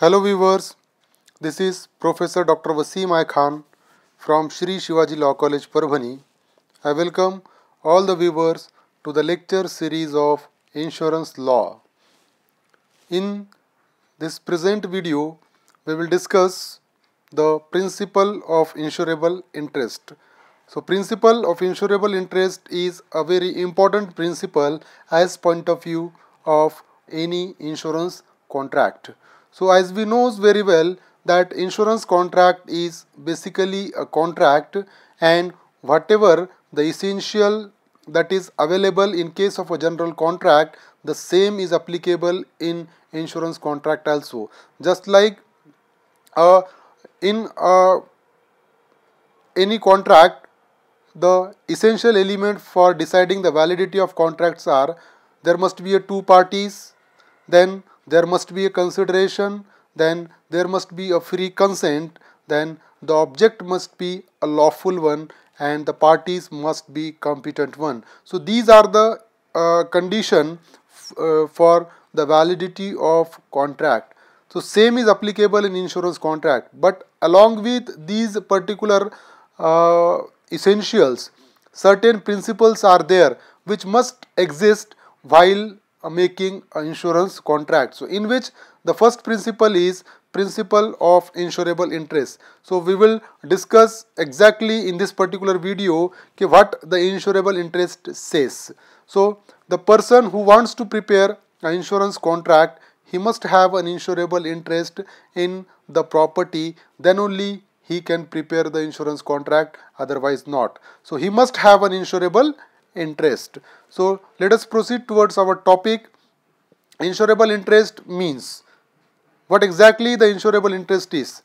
Hello viewers, this is Professor Dr. Wasim I Khan from Shri Shivaji Law College Parbhani. I welcome all the viewers to the lecture series of Insurance Law. In this present video, we will discuss the principle of insurable interest. So principle of insurable interest is a very important principle as point of view of any insurance contract. So as we knows very well that insurance contract is basically a contract and whatever the essential that is available in case of a general contract the same is applicable in insurance contract also just like uh, in uh, any contract the essential element for deciding the validity of contracts are there must be a two parties then there must be a consideration, then there must be a free consent, then the object must be a lawful one and the parties must be competent one. So these are the uh, condition uh, for the validity of contract. So same is applicable in insurance contract but along with these particular uh, essentials certain principles are there which must exist while making insurance contract so in which the first principle is principle of insurable interest so we will discuss exactly in this particular video what the insurable interest says so the person who wants to prepare an insurance contract he must have an insurable interest in the property then only he can prepare the insurance contract otherwise not so he must have an insurable interest. So let us proceed towards our topic. Insurable interest means what exactly the insurable interest is.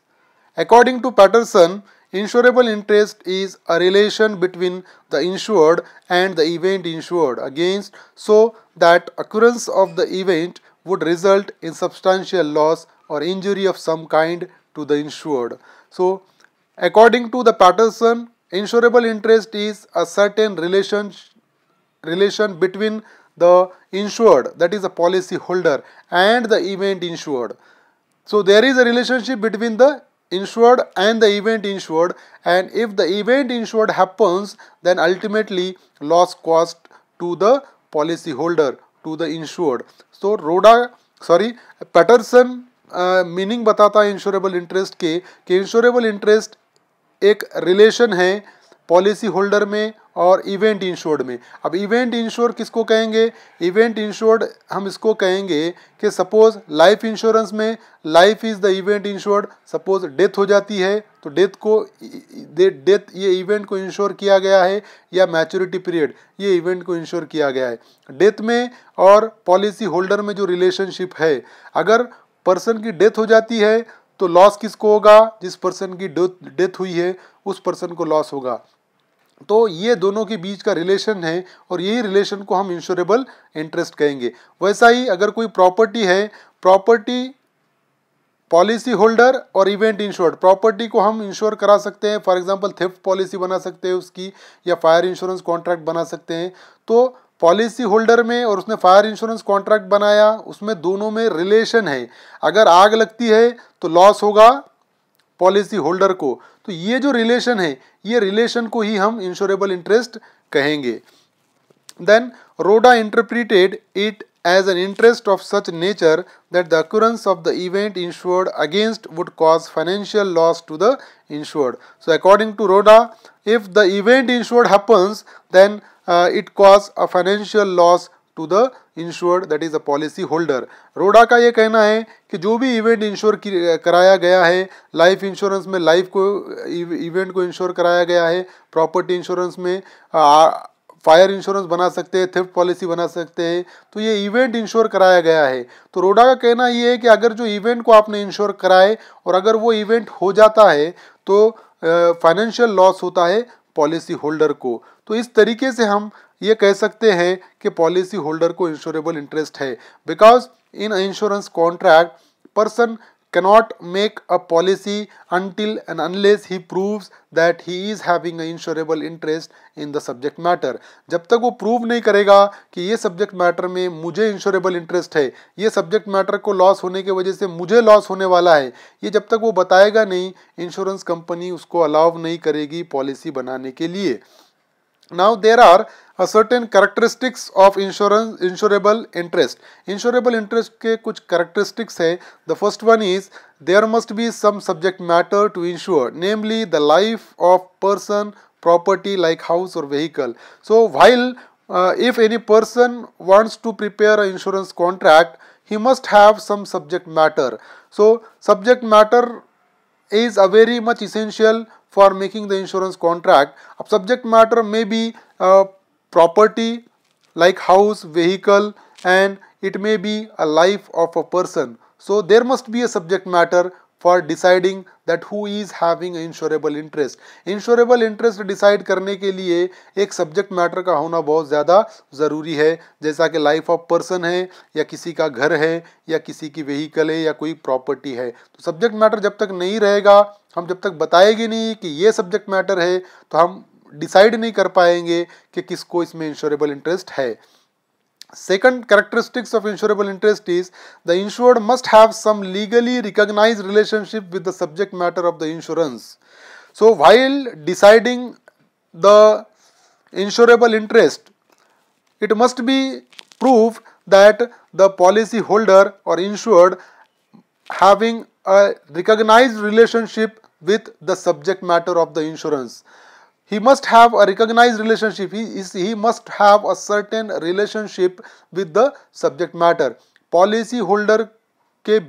According to Patterson, insurable interest is a relation between the insured and the event insured against so that occurrence of the event would result in substantial loss or injury of some kind to the insured. So, according to the Patterson, insurable interest is a certain relation relation between the insured that is the policy holder and the event insured. So there is a relationship between the insured and the event insured and if the event insured happens then ultimately loss cost to the policy holder to the insured. So Roda sorry Patterson uh, meaning uh, insurable interest insurable interest के कि insurable interest एक policy holder में और event insured में अब event ensure किसको कहेंगे event insured हम इसको कहेंगे कि सपोज लाइफ इंश्योरेंस में life is the event insured suppose death हो जाती है तो डेथ को डेथ ये इवेंट को इंश्योर किया गया है या मैच्योरिटी पीरियड ये इवेंट को इंश्योर किया गया है डेथ में और पॉलिसी होल्डर में जो रिलेशनशिप है अगर पर्सन की डेथ हो जाती है तो लॉस किसको होगा जिस पर्सन की डेथ हुई है उस पर्सन को लॉस होगा तो ये दोनों के बीच का रिलेशन है और यही रिलेशन को हम इंश्योरेबल इंटरेस्ट कहेंगे वैसा ही अगर कोई प्रॉपर्टी है प्रॉपर्टी पॉलिसी होल्डर और इवेंट इंश्योर्ड प्रॉपर्टी को हम इंश्योर करा सकते हैं फॉर एग्जांपल थेफ्ट पॉलिसी बना सकते हैं उसकी या फायर इंश्योरेंस कॉन्ट्रैक्ट बना सकते हैं तो पॉलिसी होल्डर में और उसने फायर इंश्योरेंस कॉन्ट्रैक्ट बनाया उसमें दोनों में रिलेशन है अगर आग लगती है तो लॉस होगा पॉलिसी होल्डर को तो ये जो रिलेशन है ये रिलेशन को ही हम इंश्योरेबल इंटरेस्ट कहेंगे then Rodda interpreted it as an interest of such nature that the occurrence of the event insured against would cause financial loss to the insured so according to Rodda if the event insured happens then it cause a financial loss to the insured that is a policy holder Rodda का ये कहना है कि जो भी event ensure कराया गया है लाइफ इंश्योरेंस में लाइफ को इवेंट को इंश्योर कराया गया है प्रॉपर्टी इंश्योरेंस में आ, फायर इंश्योरेंस बना सकते हैं थिफ्ट पॉलिसी बना सकते हैं तो ये इवेंट इंश्योर कराया गया है तो रोडा का कहना ये है कि अगर जो इवेंट को आपने इंश्योर कराए और अगर वो इवेंट हो जाता है तो फाइनेंशियल लॉस होता है पॉलिसी होल्डर को तो इस तरीके से हम ये कह सकते हैं कि पॉलिसी होल्डर को इंश्योरेबल इंटरेस्ट है because in insurance contract person cannot make a policy until and unless he proves that he is having a insurable interest in the subject matter जब तक वो प्रूव नहीं करेगा कि ये सब्जेक्ट मैटर में मुझे इंश्योरेबल इंटरेस्ट है ये सब्जेक्ट मैटर को लॉस होने की वजह से मुझे लॉस होने वाला है ये जब तक वो बताएगा नहीं इंश्योरेंस कंपनी उसको अलाउ नहीं करेगी पॉलिसी बनाने के लिए Now there are a certain characteristics of insurance insurable interest. Insurable interest ke kuch characteristics hai. The first one is there must be some subject matter to insure, namely the life of person, property like house or vehicle. So while uh, if any person wants to prepare an insurance contract, he must have some subject matter. So subject matter is a very much essential for making the insurance contract. A subject matter may be a uh, property like house, vehicle and it may be a life of a person. So there must be a subject matter for deciding that who is having insurable interest insurable interest decide करने के लिए एक subject matter का होना बहुत ज़्यादा ज़रूरी है जैसा कि लाइफ ऑफ पर्सन है या किसी का घर है या किसी की व्हीकल है या कोई प्रॉपर्टी है तो सब्जेक्ट मैटर जब तक नहीं रहेगा हम जब तक बताएंगे नहीं कि ये सब्जेक्ट मैटर है तो हम डिसाइड नहीं कर पाएंगे कि किसको इसमें इंश्योरेबल इंटरेस्ट है Second characteristics of insurable interest is the insured must have some legally recognized relationship with the subject matter of the insurance. So while deciding the insurable interest, it must be proof that the policy holder or insured having a recognized relationship with the subject matter of the insurance. he must have a recognized relationship he is he must have a certain relationship with the subject matter policy holder ke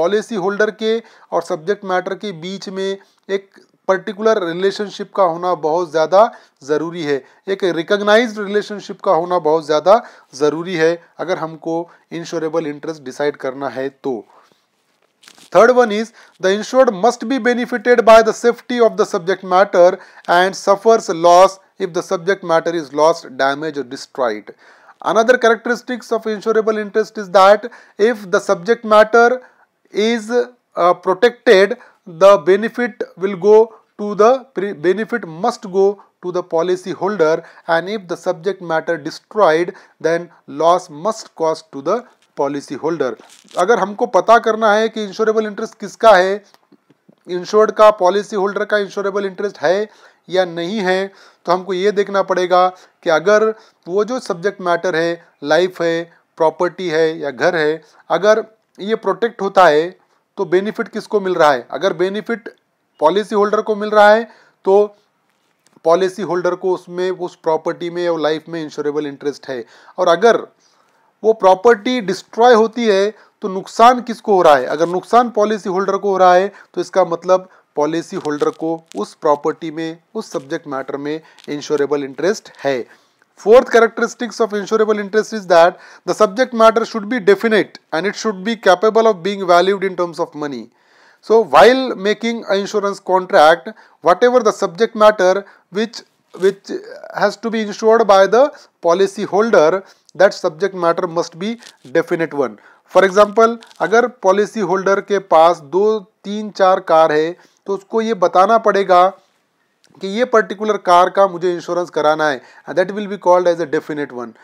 policy holder ke aur subject matter ke beech mein ek particular relationship का होना बहुत ज़्यादा ज़रूरी है एक recognise relationship का होना बहुत ज़्यादा ज़रूरी है अगर हमको इंश्योरेबल इंटरेस्ट डिसाइड करना है तो Third one is the insured must be benefited by the safety of the subject matter and suffers loss if the subject matter is lost, damaged or destroyed. Another characteristics of insurable interest is that if the subject matter is uh, protected, the benefit will go to the benefit must go to the policy holder and if the subject matter destroyed then loss must cost to the policy holder अगर हमको पता करना है कि insurable interest किसका है insured का policy holder का इंश्योरेबल इंटरेस्ट है या नहीं है तो हमको ये देखना पड़ेगा कि अगर वो जो सब्जेक्ट मैटर है लाइफ है प्रॉपर्टी है या घर है अगर ये प्रोटेक्ट होता है तो बेनिफिट किसको मिल रहा है अगर बेनिफिट पॉलिसी होल्डर को मिल रहा है तो पॉलिसी होल्डर को उसमें उस प्रॉपर्टी में या लाइफ में इंश्योरेबल इंटरेस्ट है और अगर वो प्रॉपर्टी डिस्ट्रॉय होती है तो नुकसान किसको हो रहा है अगर नुकसान पॉलिसी होल्डर को हो रहा है तो इसका मतलब पॉलिसी होल्डर को उस प्रॉपर्टी में उस सब्जेक्ट मैटर में इंश्योरेबल इंटरेस्ट है fourth characteristics of insurable interest is that the subject matter should be definite and it should be capable of being valued in terms of money so while making a insurance contract what the subject matter which which has to be ensured by the policy holder that subject matter must be definite one for example agar policy holder ke paas do teen char car hai to usko ye batana padega ki ye particular car ka mujhe insurance karana hai and that will be called as a definite one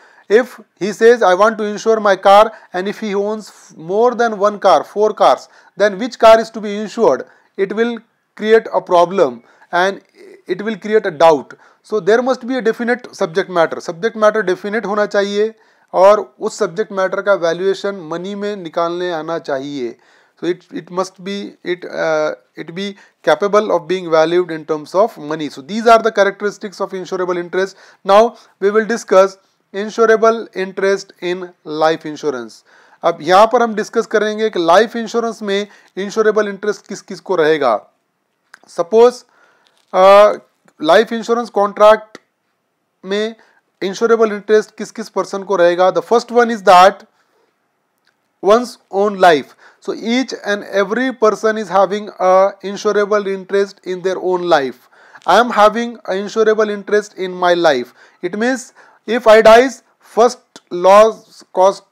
if he says i want to insure my car and if he owns more than one car four cars then which car is to be insured it will create a problem and it will create a doubt so there must be a definite subject matter subject matter definite होना चाहिए और उस subject matter का valuation money में निकालने आना चाहिए so it it must be it it be capable of being valued in terms of money so these are the characteristics of insurable interest now we will discuss insurable interest in life insurance अब यहाँ पर हम discuss करेंगे कि life insurance में insurable interest किस किस को रहेगा सपोज लाइफ इंश्योरेंस कॉन्ट्रैक्ट में इंश्योरेबल इंटरेस्ट किस किस पर्सन को रहेगा the first one is that one's own life so each and every person is having a insurable interest in their own life I am having a insurable interest in my life it means if I dies first loss cost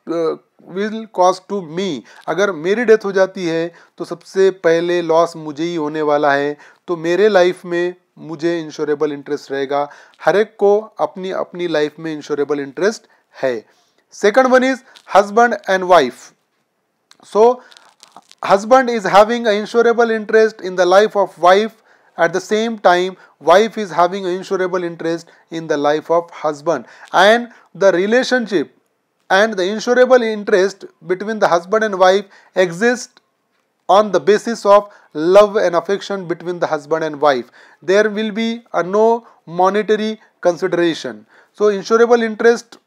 will cost to me अगर मेरी death हो जाती है तो सबसे पहले loss मुझे ही होने वाला है तो मेरे लाइफ में मुझे insurable interest रहेगा हर एक को अपनी अपनी life में insurable interest है second one is husband and wife so husband is having an insurable interest in the life of wife at the same time wife is having an insurable interest in the life of husband and the relationship and the insurable interest between the husband and wife exist on the basis of love and affection between the husband and wife. There will be no monetary consideration. So insurable interest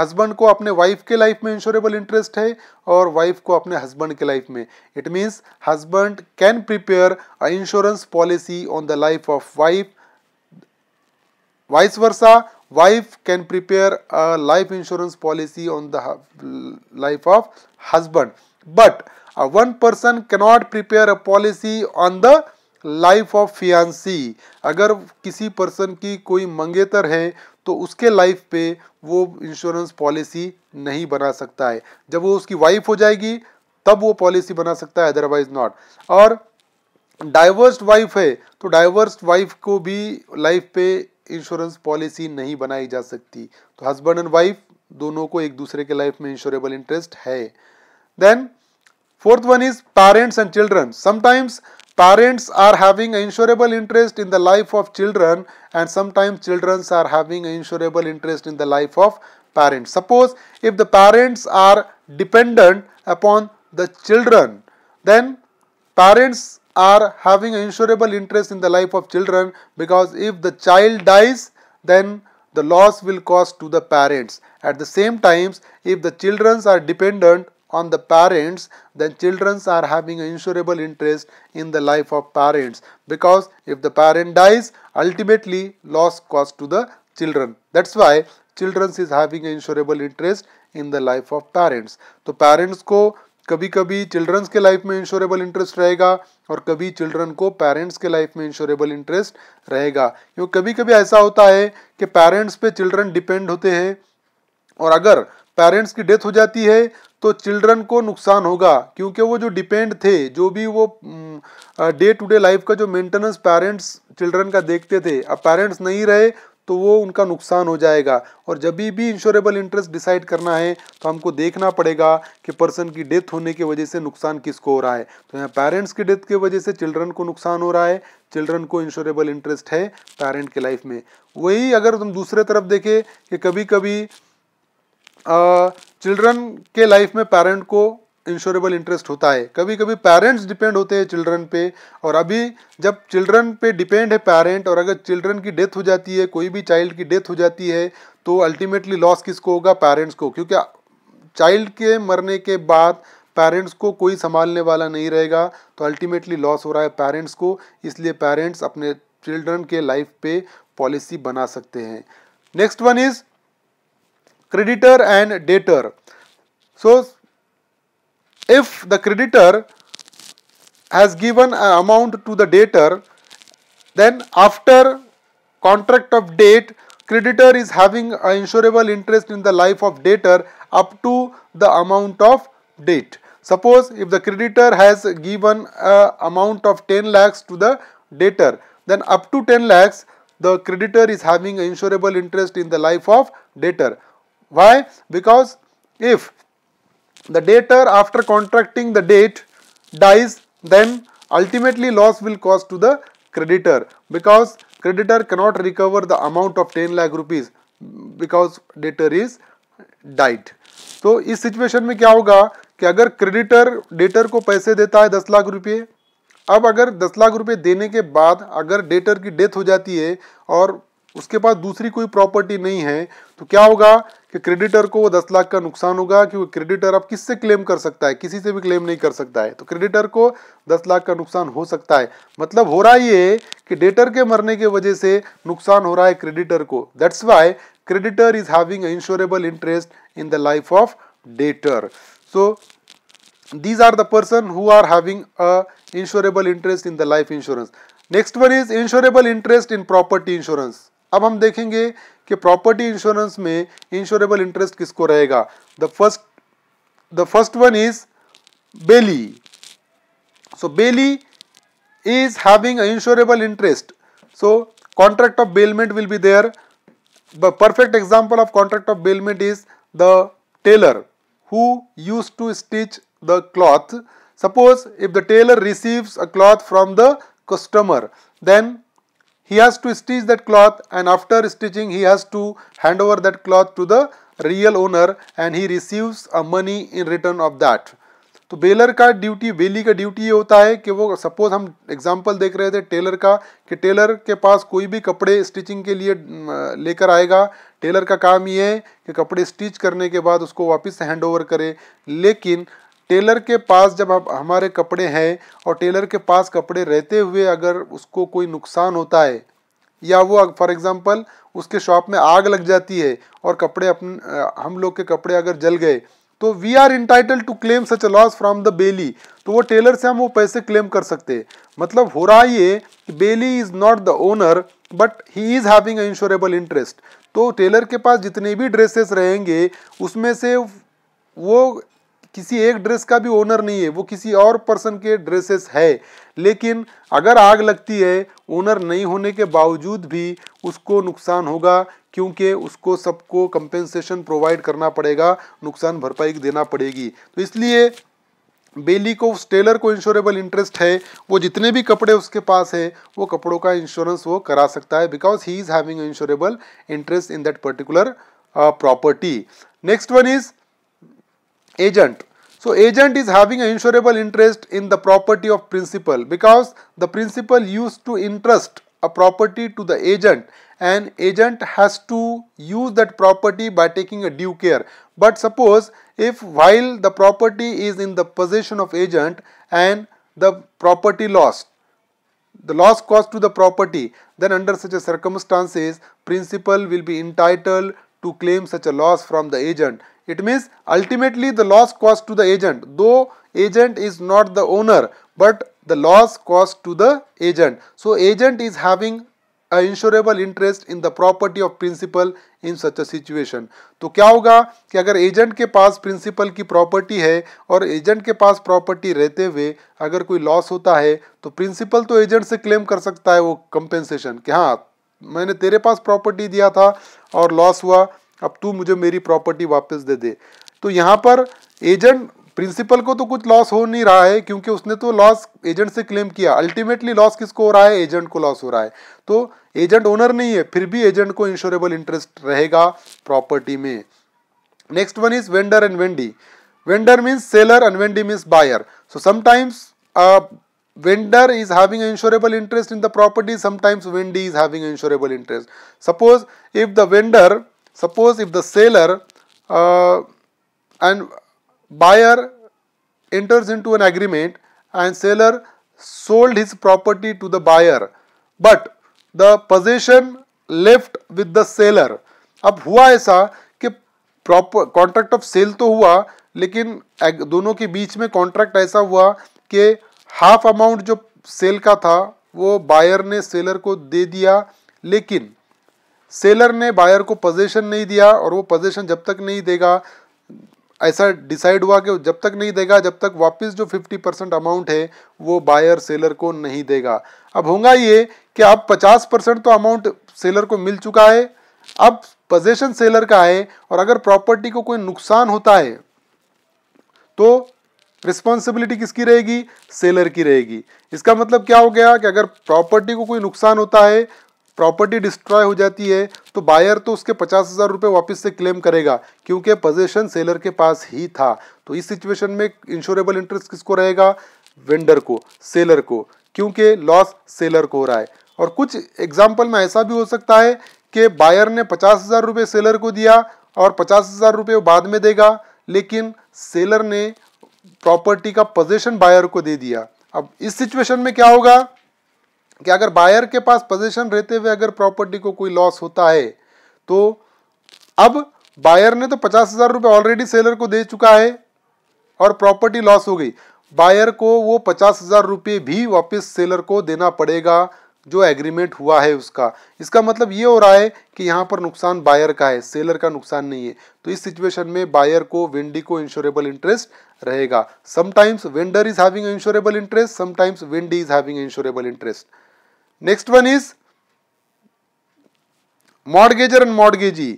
Husband को अपने wife के life में insurable interest है और wife को अपने husband के life में It means husband can prepare a insurance policy on the life of wife. Vice versa, wife can prepare a life insurance policy on the life of husband but one uh, person person cannot prepare a policy on the life of fiancee अगर किसी person की कोई मंगेतर है तो उसके life पे वो इंश्योरेंस पॉलिसी नहीं बना सकता है जब वो उसकी वाइफ हो जाएगी तब वो पॉलिसी बना सकता है अदरवाइज नॉट और डाइवर्स वाइफ है तो डाइवर्स वाइफ को भी लाइफ पे इंश्योरेंस पॉलिसी नहीं बनाई जा सकती तो हस्बैंड एंड वाइफ दोनों को एक दूसरे के लाइफ में इंश्योरेबल इंटरेस्ट है then Fourth one is parents and children. Sometimes parents are having an insurable interest in the life of children and sometimes children are having an insurable interest in the life of parents. Suppose if the parents are dependent upon the children, then parents are having an insurable interest in the life of children because if the child dies, then the loss will cost to the parents. At the same times, if the children are dependent on the parents then children are having an insurable interest in the life of parents because if the parent dies ultimately loss costs to the children that's why children is having an insurable interest in the life of parents तो parents ko कभी कभी children's के life में insurable interest रहेगा और कभी children को parents के लाइफ में इंश्योरेबल इंटरेस्ट रहेगा क्यों कभी कभी ऐसा होता है कि पेरेंट्स पे चिल्ड्रन डिपेंड होते हैं और अगर पेरेंट्स की डेथ हो जाती है तो चिल्ड्रन को नुकसान होगा क्योंकि वो जो डिपेंड थे जो भी वो डे टू डे लाइफ का जो मेंटेनेंस पेरेंट्स चिल्ड्रन का देखते थे अब पेरेंट्स नहीं रहे तो वो उनका नुकसान हो जाएगा और जब भी इंश्योरेबल इंटरेस्ट डिसाइड करना है तो हमको देखना पड़ेगा कि पर्सन की डेथ होने की वजह से नुकसान किसको हो रहा है तो यहाँ पेरेंट्स की डेथ की वजह से चिल्ड्रन को नुकसान हो रहा है चिल्ड्रन को इंश्योरेबल इंटरेस्ट है पेरेंट के लाइफ में वही अगर हम दूसरे तरफ देखें कि कभी कभी चिल्ड्रन के लाइफ में पेरेंट को इंश्योरेबल इंटरेस्ट होता है कभी कभी पेरेंट्स डिपेंड होते हैं चिल्ड्रन पे और अभी जब चिल्ड्रन पे डिपेंड है पेरेंट और अगर चिल्ड्रन की डेथ हो जाती है कोई भी चाइल्ड की डेथ हो जाती है तो अल्टीमेटली लॉस किसको होगा पेरेंट्स को क्योंकि चाइल्ड के मरने के बाद पेरेंट्स को कोई संभालने वाला नहीं रहेगा तो अल्टीमेटली लॉस हो रहा है पेरेंट्स को इसलिए पेरेंट्स अपने चिल्ड्रन के लाइफ पे पॉलिसी बना सकते हैं next one is creditor and debtor. So, if the creditor has given an amount to the debtor, then after contract of date, creditor is having an insurable interest in the life of debtor up to the amount of date. Suppose if the creditor has given an amount of 10 lakhs to the debtor, then up to 10 lakhs, the creditor is having an insurable interest in the life of debtor. Why? Because if the debtor after contracting the debt dies, then ultimately loss will cause to the creditor because creditor cannot recover the amount of 10 lakh rupees because debtor is died. so इस situation में क्या होगा कि अगर creditor debtor को पैसे देता है दस लाख रुपए अब अगर दस लाख रुपए देने के बाद अगर डेटर की डेथ हो जाती है और उसके पास दूसरी कोई प्रॉपर्टी नहीं है तो क्या होगा कि क्रेडिटर को वो दस लाख का नुकसान होगा क्योंकि क्रेडिटर अब किससे क्लेम कर सकता है किसी से भी क्लेम नहीं कर सकता है तो क्रेडिटर को दस लाख का नुकसान हो सकता है मतलब हो रहा ये कि डेटर के मरने के वजह से नुकसान हो रहा है क्रेडिटर को that's why creditor is having insurable interest in the life of debtor so these are the person who are having a insurable interest in the life insurance next one is insurable interest in property insurance अब हम देखेंगे कि property insurance में insurable interest किसको रहेगा the first the first one is bailee so bailee is having insurable interest so contract of bailment will be there the perfect example of contract of bailment is the tailor who use to stitch the cloth suppose if the tailor receives a cloth from the customer then he has to stitch that cloth and after stitching he has to hand over that cloth to the real owner and he receives a money in return of that. तो bailor का duty bailee का duty ये होता है कि वो suppose हम example देख रहे थे टेलर का कि टेलर के पास कोई भी कपड़े स्टिचिंग के लिए लेकर आएगा टेलर का काम ये है कि कपड़े स्टिच करने के बाद उसको वापस हैंड ओवर करे लेकिन टेलर के पास जब हम हमारे कपड़े हैं और टेलर के पास कपड़े रहते हुए अगर उसको कोई नुकसान होता है या वो फॉर एग्ज़ाम्पल उसके शॉप में आग लग जाती है और कपड़े अपन हम लोग के कपड़े अगर जल गए तो we are entitle to claim such loss from the bailee तो वो टेलर से हम वो पैसे क्लेम कर सकते हैं मतलब हो रहा ये कि bailee is not the owner but he is having a insurable interest तो टेलर के पास जितने भी ड्रेसेस रहेंगे उसमें से वो किसी एक ड्रेस का भी ओनर नहीं है वो किसी और पर्सन के ड्रेसेस है लेकिन अगर आग लगती है ओनर नहीं होने के बावजूद भी उसको नुकसान होगा क्योंकि उसको सबको कंपेंसेशन प्रोवाइड करना पड़ेगा नुकसान भरपाई देना पड़ेगी तो इसलिए बेली को उस टेलर को इंश्योरेबल इंटरेस्ट है वो जितने भी कपड़े उसके पास है वो कपड़ों का इंश्योरेंस वो करा सकता है because he is having insurable interest in that particular property next one is agent. So agent is having an insurable interest in the property of principal because the principal used to interest a property to the agent and agent has to use that property by taking a due care. But suppose if while the property is in the possession of agent and the property lost, the loss caused to the property, then under such circumstances principal will be entitled to claim such a loss from the agent. It means ultimately the loss caused to the agent, though agent is not the owner, but the loss caused to the agent. So agent is having a insurable interest in the property of principal in such a situation to kya hoga ki agar agent ke paas principal ki property hai aur agent ke paas property rehte hue agar koi loss hota hai to principal to agent se claim kar sakta hai wo compensation ki ha maine tere paas property diya tha aur loss hua अब तू मुझे मेरी property वापस दे दे तो यहाँ पर agent principal को तो कुछ लॉस हो नहीं रहा है क्योंकि उसने तो लॉस एजेंट से क्लेम किया अल्टीमेटली लॉस किसको हो रहा है एजेंट को लॉस हो रहा है तो एजेंट ओनर नहीं है फिर भी एजेंट को इंश्योरेबल इंटरेस्ट रहेगा प्रॉपर्टी में next one is vendor and vendee vendor means seller and vendee means buyer so sometimes vendor is having insurable interest in the property sometimes vendee is having insurable interest suppose if the vendor Suppose if the seller uh, and buyer enters into an agreement and seller sold his property to the buyer but the possession left with the seller अब हुआ ऐसा कि proper contract of cell तो हुआ लेकिन दोनों के बीच में कॉन्ट्रैक्ट ऐसा हुआ कि हाफ अमाउंट जो सेल का था वो बायर ने सेलर को दे दिया लेकिन सेलर ने बायर को पोजेशन नहीं दिया और वो पोजेशन जब तक नहीं देगा ऐसा डिसाइड हुआ कि जब तक नहीं देगा जब तक वापस जो 50 परसेंट अमाउंट है वो बायर सेलर को नहीं देगा अब होगा ये कि अब 50 परसेंट तो अमाउंट सेलर को मिल चुका है अब पोजेशन सेलर का है और अगर प्रॉपर्टी को कोई नुकसान होता है तो रिस्पॉन्सिबिलिटी किसकी रहेगी सेलर की रहेगी इसका मतलब क्या हो गया कि अगर प्रॉपर्टी को कोई नुकसान होता है प्रॉपर्टी डिस्ट्रॉय हो जाती है तो बायर तो उसके पचास हज़ार रुपये वापस से क्लेम करेगा क्योंकि पोजेशन सेलर के पास ही था तो इस सिचुएशन में इंश्योरेबल इंटरेस्ट किसको रहेगा वेंडर को सेलर को क्योंकि लॉस सेलर को हो रहा है और कुछ एग्जाम्पल में ऐसा भी हो सकता है कि बायर ने पचास हज़ार रुपये सेलर को दिया और पचास हज़ार रुपये बाद में देगा लेकिन सेलर ने प्रॉपर्टी का पोजेशन बायर को दे दिया अब इस सिचुएशन में क्या होगा कि अगर बायर के पास पोजीशन रहते हुए अगर प्रॉपर्टी को कोई लॉस होता है तो अब बायर ने तो पचास हज़ार रुपये ऑलरेडी सेलर को दे चुका है और प्रॉपर्टी लॉस हो गई बायर को वो पचास हज़ार रुपये भी वापस सेलर को देना पड़ेगा जो एग्रीमेंट हुआ है उसका इसका मतलब ये हो रहा है कि यहाँ पर नुकसान बायर का है सेलर का नुकसान नहीं है तो इस सिचुएशन में बायर को वेंडी को इंश्योरेबल इंटरेस्ट रहेगा sometimes vendor is having insurable interest sometimes vendee is having insurable interest next one is mortgagor and mortgagee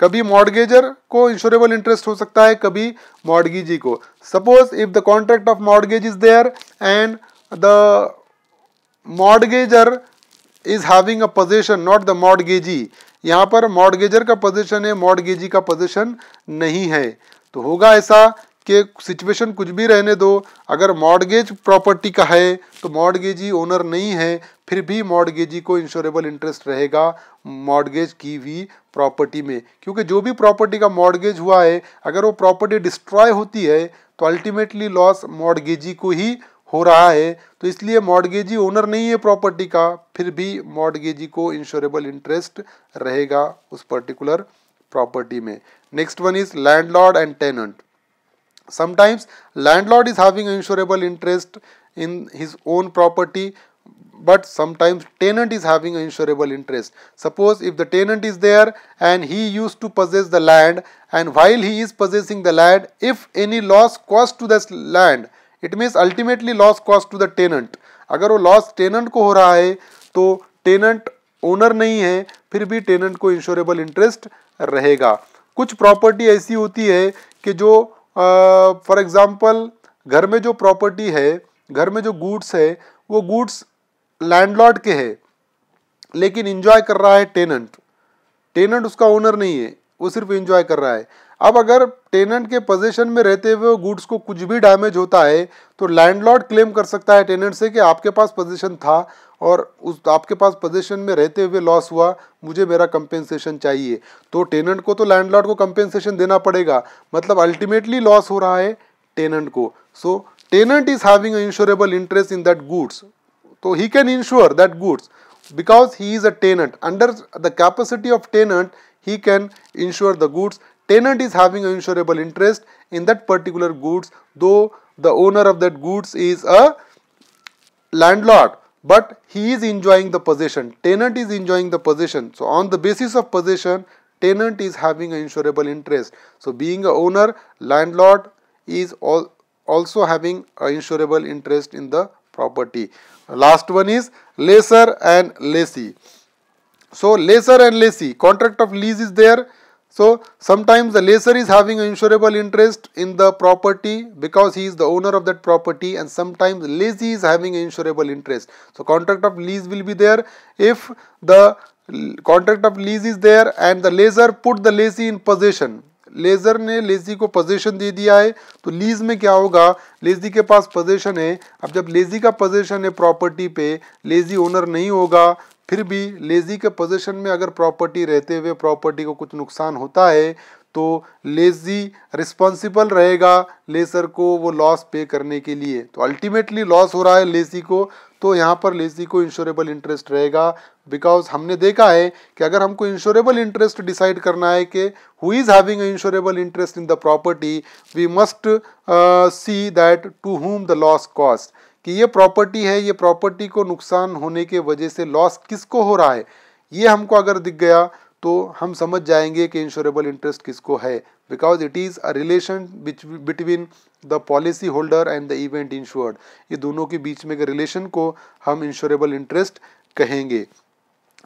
कभी मॉडगेजर को इंश्योरेबल इंटरेस्ट हो सकता है कभी मॉडगेजी को suppose if the contract of mortgage is there and the mortgagor is having a position not the mortgagee यहाँ पर mortgagor का पोजिशन है मॉडगेजी का पोजिशन नहीं है तो होगा ऐसा के सिचुएशन कुछ भी रहने दो अगर मॉडगेज प्रॉपर्टी का है तो मॉडगेजी ओनर नहीं है फिर भी मॉडगेजी को इंश्योरेबल इंटरेस्ट रहेगा मॉडगेज की भी प्रॉपर्टी में क्योंकि जो भी प्रॉपर्टी का मॉडगेज हुआ है अगर वो प्रॉपर्टी डिस्ट्रॉय होती है तो अल्टीमेटली लॉस मॉडगेजी को ही हो रहा है तो इसलिए मॉडगेजी ओनर नहीं है प्रॉपर्टी का फिर भी मॉडगेजी को इंश्योरेबल इंटरेस्ट रहेगा उस पर्टिकुलर प्रॉपर्टी में next one is landlord and tenant Sometimes landlord is having insurable interest in his own property but sometimes tenant is having insurable interest. Suppose if the tenant is there and he used to possess the land and while he is possessing the land if any loss caused to this land it means ultimately loss cost to the tenant agar wo loss tenant ko ho raha hai to tenant owner nahi hai फिर bhi tenant ko insurable interest rahega kuch property aisi hoti hai ki jo for example घर में जो property है घर में जो goods है वो गुड्स लैंडलॉर्ड के है लेकिन इंजॉय कर रहा है टेनेंट टेनेंट उसका ओनर नहीं है वो सिर्फ इंजॉय कर रहा है अब अगर टेनेंट के पोजीशन में रहते हुए गुड्स को कुछ भी डैमेज होता है तो लैंडलॉर्ड क्लेम कर सकता है टेनेंट से कि आपके पास पोजीशन था और उस आपके पास पोजीशन में रहते हुए लॉस हुआ मुझे मेरा कंपेंसेशन चाहिए तो टेनेंट को तो लैंडलॉर्ड को कंपेंसेशन देना पड़ेगा मतलब अल्टीमेटली लॉस हो रहा है टेनेंट को so tenant is having insurable interest in that goods तो he can insure that goods because he is a tenant under the capacity of tenant he can insure the goods tenant is having an insurable interest in that particular goods though the owner of that goods is a landlord but he is enjoying the possession tenant is enjoying the possession so on the basis of possession tenant is having an insurable interest so being a owner landlord is also having an insurable interest in the property last one is lesser and lessee so lesser and lessee contract of lease is there So sometimes the lessor is having an insurable interest in the property because he is the owner of that property and sometimes lessee is having an insurable interest. So contract of lease will be there if the contract of lease is there and the lessor put the lessee in possession. Lessor ने lessee को possession दे दिया है तो lease में क्या होगा lazy के पास पोजेशन है अब जब लेजी का पोजेशन है प्रॉपर्टी पे लेजी ओनर नहीं होगा फिर भी लेजी के पोजीशन में अगर प्रॉपर्टी रहते हुए प्रॉपर्टी को कुछ नुकसान होता है तो लेजी रिस्पॉन्सिबल रहेगा लेसर को वो लॉस पे करने के लिए तो अल्टीमेटली लॉस हो रहा है लेजी को तो यहाँ पर लेजी को इंश्योरेबल इंटरेस्ट रहेगा बिकॉज हमने देखा है कि अगर हमको इंश्योरेबल इंटरेस्ट डिसाइड करना है कि who is having insurable interest in the property we must see that to whom the loss cost कि ये प्रॉपर्टी है ये प्रॉपर्टी को नुकसान होने के वजह से लॉस किसको हो रहा है ये हमको अगर दिख गया तो हम समझ जाएंगे कि इंश्योरेबल इंटरेस्ट किसको है because it is a relation between the policy holder and the event insured ये दोनों के बीच में के रिलेशन को हम इंश्योरेबल इंटरेस्ट कहेंगे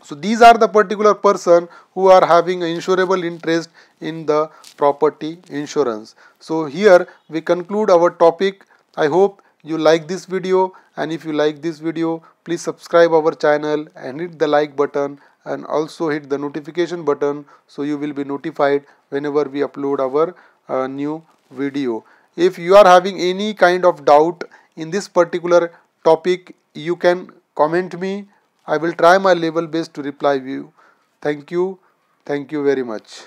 so these are the particular person who are having insurable interest in the property insurance so here we conclude our topic I hope you like this video and if you like this video please subscribe our channel and hit the like button and also hit the notification button so you will be notified whenever we upload our uh, new video if you are having any kind of doubt in this particular topic you can comment me i will try my level best to reply you thank you thank you very much